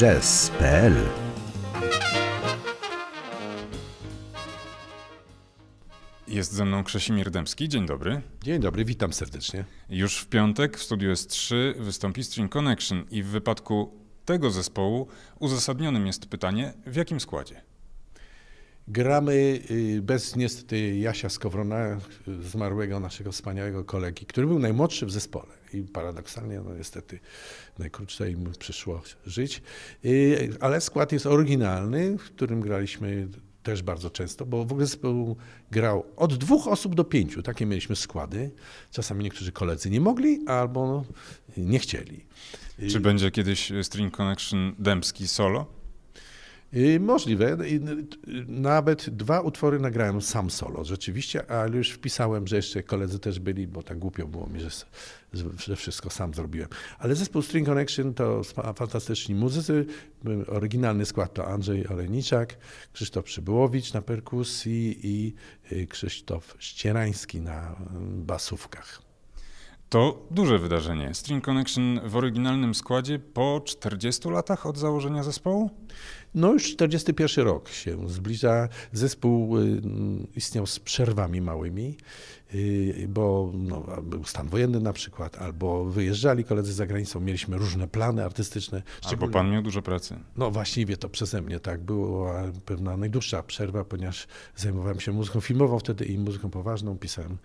jazz.pl Jest ze mną Krzesimir Dębski. Dzień dobry. Dzień dobry, witam serdecznie. Już w piątek w studiu S3 wystąpi String Connection i w wypadku tego zespołu uzasadnionym jest pytanie, w jakim składzie? Gramy y, bez niestety Jasia Skowrona, y, zmarłego naszego wspaniałego kolegi, który był najmłodszy w zespole i paradoksalnie no niestety najkrócej im przyszło żyć. Y, ale skład jest oryginalny, w którym graliśmy też bardzo często, bo w ogóle zespół grał od dwóch osób do pięciu. Takie mieliśmy składy. Czasami niektórzy koledzy nie mogli albo nie chcieli. Czy będzie kiedyś String Connection dębski solo? Y, możliwe. Y, nawet dwa utwory nagrałem sam solo, rzeczywiście, ale już wpisałem, że jeszcze koledzy też byli, bo tak głupio było mi, że, że wszystko sam zrobiłem. Ale zespół String Connection to fantastyczni muzycy. Oryginalny skład to Andrzej Oleniczak, Krzysztof Przybyłowicz na perkusji i y, Krzysztof Ścierański na mm, basówkach. To duże wydarzenie. String Connection w oryginalnym składzie po 40 latach od założenia zespołu? No już 41 rok się zbliża. Zespół y, istniał z przerwami małymi, y, bo no, był stan wojenny na przykład, albo wyjeżdżali koledzy za granicą, mieliśmy różne plany artystyczne. Szczególnie... Albo pan miał dużo pracy. No właściwie to przeze mnie tak była pewna najdłuższa przerwa, ponieważ zajmowałem się muzyką filmową wtedy i muzyką poważną, pisałem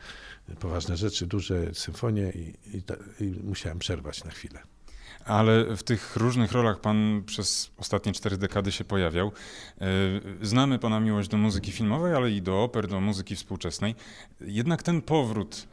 poważne rzeczy, duże symfonie i, i, ta, i musiałem przerwać na chwilę ale w tych różnych rolach pan przez ostatnie cztery dekady się pojawiał. E, znamy pana miłość do muzyki filmowej, ale i do oper, do muzyki współczesnej. Jednak ten powrót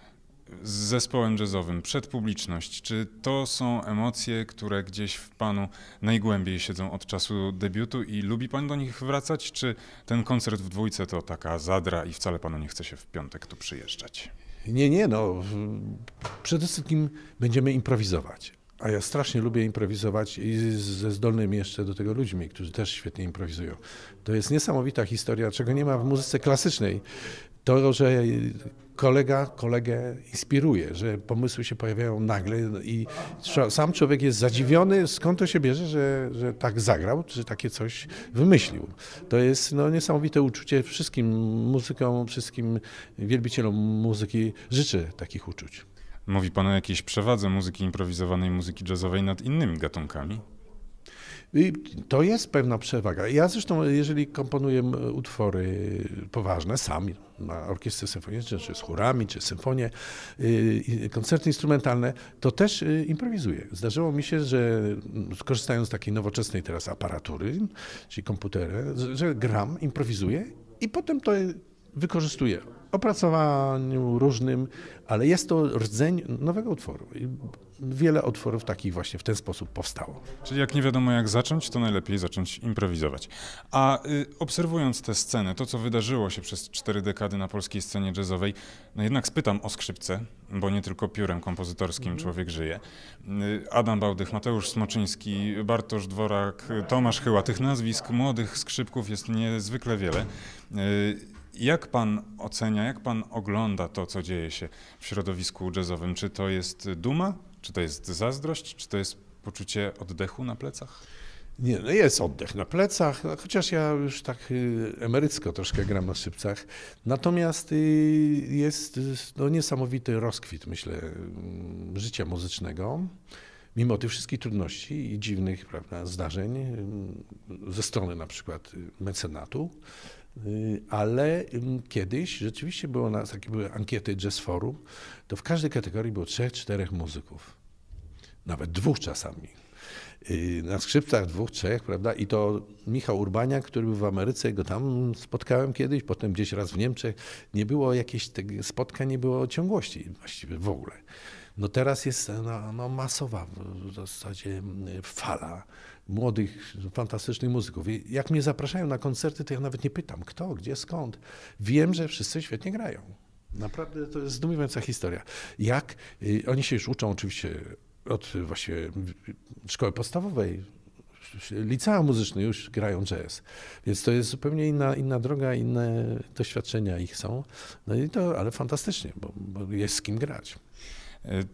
z zespołem jazzowym przed publiczność, czy to są emocje, które gdzieś w panu najgłębiej siedzą od czasu debiutu i lubi pan do nich wracać, czy ten koncert w dwójce to taka zadra i wcale panu nie chce się w piątek tu przyjeżdżać? Nie, nie, no przede wszystkim będziemy improwizować. A ja strasznie lubię improwizować i ze zdolnymi jeszcze do tego ludźmi, którzy też świetnie improwizują. To jest niesamowita historia, czego nie ma w muzyce klasycznej. To, że kolega kolegę inspiruje, że pomysły się pojawiają nagle i sam człowiek jest zadziwiony, skąd to się bierze, że, że tak zagrał, czy takie coś wymyślił. To jest no, niesamowite uczucie wszystkim muzykom, wszystkim wielbicielom muzyki. Życzę takich uczuć. Mówi pan o jakiejś przewadze muzyki improwizowanej, muzyki jazzowej nad innymi gatunkami? I to jest pewna przewaga. Ja zresztą, jeżeli komponuję utwory poważne, sam na orkiestrę symfonicznej, czy z chórami, czy symfonie, y, koncerty instrumentalne, to też y, improwizuję. Zdarzyło mi się, że korzystając z takiej nowoczesnej teraz aparatury, czyli komputery, że gram, improwizuję i potem to wykorzystuje opracowaniu różnym, ale jest to rdzeń nowego utworu. I wiele utworów takich właśnie w ten sposób powstało. Czyli jak nie wiadomo jak zacząć, to najlepiej zacząć improwizować. A y, obserwując tę scenę, to co wydarzyło się przez cztery dekady na polskiej scenie jazzowej, no jednak spytam o skrzypce, bo nie tylko piórem kompozytorskim mm człowiek żyje. Y, Adam Bałdych, Mateusz Smoczyński, Bartosz Dworak, Tomasz Chyła, tych nazwisk młodych skrzypków jest niezwykle wiele. Y, jak pan ocenia, jak pan ogląda to, co dzieje się w środowisku jazzowym? Czy to jest duma, czy to jest zazdrość, czy to jest poczucie oddechu na plecach? Nie, no jest oddech na plecach, no chociaż ja już tak y, emerycko troszkę gram na szybcach. Natomiast y, jest y, no, niesamowity rozkwit, myślę, mm, życia muzycznego. Mimo tych wszystkich trudności i dziwnych prawda, zdarzeń mm, ze strony na przykład mecenatu. Y, ale kiedyś rzeczywiście było nas, takie były ankiety Jazz Forum, to w każdej kategorii było trzech, czterech muzyków. Nawet dwóch czasami y, na skrzypcach dwóch, trzech, prawda? I to Michał Urbaniak, który był w Ameryce, go tam spotkałem kiedyś, potem gdzieś raz w Niemczech. Nie było jakichś spotkań, nie było ciągłości właściwie w ogóle. No teraz jest no, no masowa w zasadzie mm, fala młodych, fantastycznych muzyków. I jak mnie zapraszają na koncerty, to ja nawet nie pytam, kto, gdzie, skąd. Wiem, że wszyscy świetnie grają. Naprawdę to jest zdumiewająca historia. Jak y, oni się już uczą oczywiście od właśnie szkoły podstawowej, licea muzyczne już grają jazz. Więc to jest zupełnie inna, inna droga, inne doświadczenia ich są. No i to, ale fantastycznie, bo, bo jest z kim grać.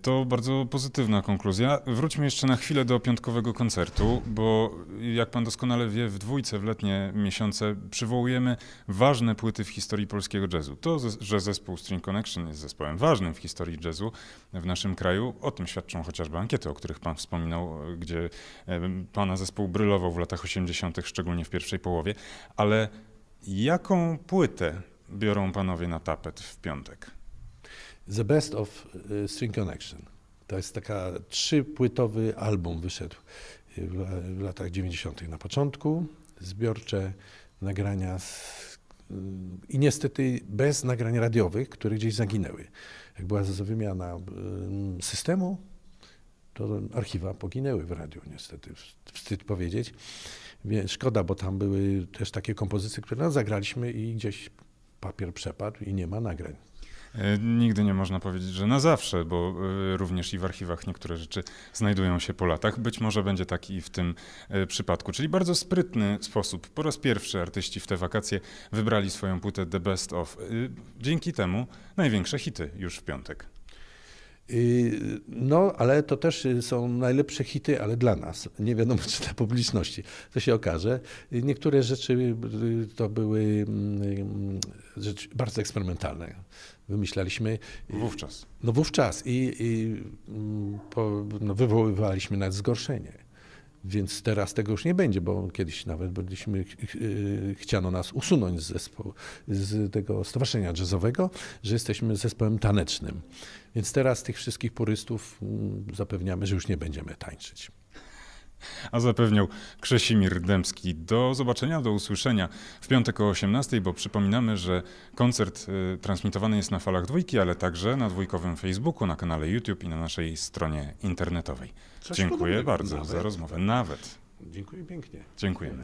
To bardzo pozytywna konkluzja. Wróćmy jeszcze na chwilę do piątkowego koncertu, bo jak pan doskonale wie, w dwójce, w letnie miesiące przywołujemy ważne płyty w historii polskiego jazzu. To, że zespół String Connection jest zespołem ważnym w historii jazzu w naszym kraju, o tym świadczą chociażby ankiety, o których pan wspominał, gdzie pana zespół brylował w latach 80., szczególnie w pierwszej połowie. Ale jaką płytę biorą panowie na tapet w piątek? The Best of y, String Connection. To jest taka trzypłytowy album wyszedł y, w latach 90. na początku. Zbiorcze nagrania z... Y, i niestety bez nagrań radiowych, które gdzieś zaginęły. Jak była wymiana systemu, to archiwa poginęły w radiu niestety, wstyd powiedzieć. Szkoda, bo tam były też takie kompozycje, które no, zagraliśmy i gdzieś papier przepadł i nie ma nagrań. E, nigdy nie można powiedzieć, że na zawsze, bo e, również i w archiwach niektóre rzeczy znajdują się po latach. Być może będzie tak i w tym e, przypadku. Czyli bardzo sprytny sposób. Po raz pierwszy artyści w te wakacje wybrali swoją płytę The Best of. Dzięki temu największe hity już w piątek. Y, no, ale to też y, są najlepsze hity, ale dla nas. Nie wiadomo, czy dla publiczności. To się okaże. Y, niektóre rzeczy to były mm, rzeczy bardzo eksperymentalne. Wymyślaliśmy. Wówczas. No wówczas. I, i mm, po, no, wywoływaliśmy nawet zgorszenie. Więc teraz tego już nie będzie, bo kiedyś nawet byliśmy, y, chciano nas usunąć z zespołu, z tego stowarzyszenia jazzowego, że jesteśmy zespołem tanecznym. Więc teraz tych wszystkich purystów mm, zapewniamy, że już nie będziemy tańczyć. A zapewniał Krzesimir Dębski. Do zobaczenia, do usłyszenia w piątek o 18, bo przypominamy, że koncert y, transmitowany jest na falach dwójki, ale także na dwójkowym Facebooku, na kanale YouTube i na naszej stronie internetowej. Coś Dziękuję bardzo nawet. za rozmowę. Nawet. Dziękuję pięknie. Dziękujemy.